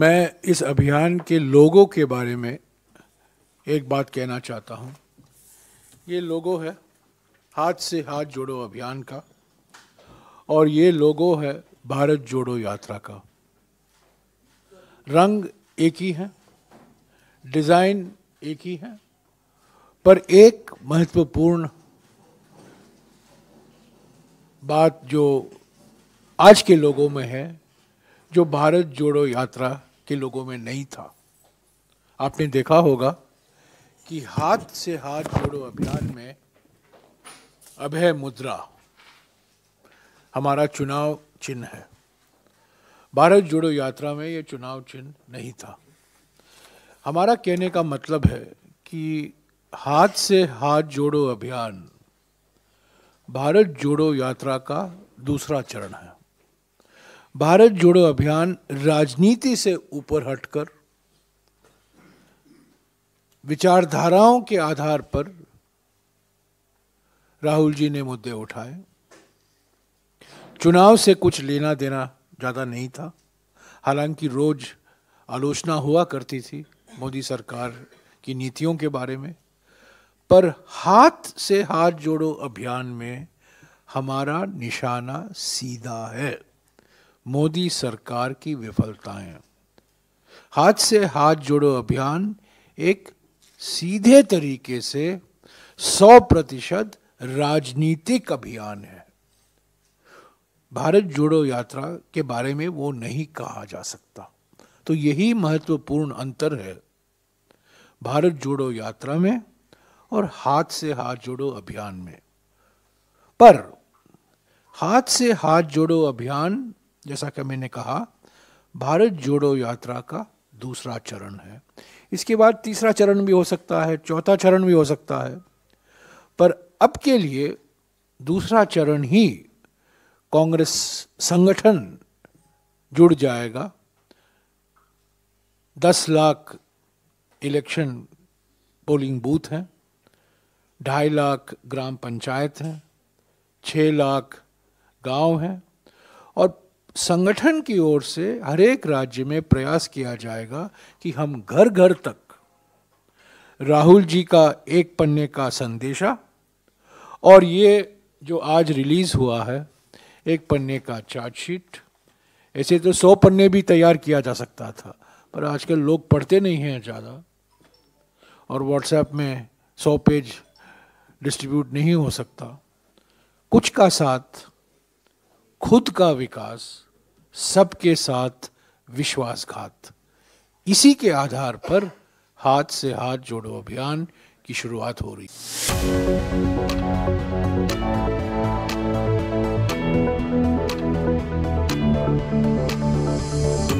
मैं इस अभियान के लोगों के बारे में एक बात कहना चाहता हूँ ये लोगो है हाथ से हाथ जोड़ो अभियान का और ये लोगो है भारत जोड़ो यात्रा का रंग एक ही है डिज़ाइन एक ही है पर एक महत्वपूर्ण बात जो आज के लोगों में है जो भारत जोड़ो यात्रा के लोगों में नहीं था आपने देखा होगा कि हाथ से हाथ जोड़ो अभियान में अभय मुद्रा हमारा चुनाव चिन्ह है भारत जोड़ो यात्रा में यह चुनाव चिन्ह नहीं था हमारा कहने का मतलब है कि हाथ से हाथ जोड़ो अभियान भारत जोड़ो यात्रा का दूसरा चरण है भारत जोड़ो अभियान राजनीति से ऊपर हटकर विचारधाराओं के आधार पर राहुल जी ने मुद्दे उठाए चुनाव से कुछ लेना देना ज़्यादा नहीं था हालांकि रोज आलोचना हुआ करती थी मोदी सरकार की नीतियों के बारे में पर हाथ से हाथ जोड़ो अभियान में हमारा निशाना सीधा है मोदी सरकार की विफलताएं हाथ से हाथ जोड़ो अभियान एक सीधे तरीके से 100 प्रतिशत राजनीतिक अभियान है भारत जोड़ो यात्रा के बारे में वो नहीं कहा जा सकता तो यही महत्वपूर्ण अंतर है भारत जोड़ो यात्रा में और हाथ से हाथ जोड़ो अभियान में पर हाथ से हाथ जोड़ो अभियान जैसा कि मैंने कहा भारत जोड़ो यात्रा का दूसरा चरण है इसके बाद तीसरा चरण भी हो सकता है चौथा चरण भी हो सकता है पर अब के लिए दूसरा चरण ही कांग्रेस संगठन जुड़ जाएगा दस लाख इलेक्शन पोलिंग बूथ हैं ढाई लाख ग्राम पंचायत हैं छः लाख गांव हैं संगठन की ओर से हर एक राज्य में प्रयास किया जाएगा कि हम घर घर तक राहुल जी का एक पन्ने का संदेशा और ये जो आज रिलीज़ हुआ है एक पन्ने का चार्जशीट ऐसे तो सौ पन्ने भी तैयार किया जा सकता था पर आजकल लोग पढ़ते नहीं हैं ज़्यादा और व्हाट्सएप में सौ पेज डिस्ट्रीब्यूट नहीं हो सकता कुछ का साथ खुद का विकास सबके साथ विश्वासघात इसी के आधार पर हाथ से हाथ जोड़ो अभियान की शुरुआत हो रही है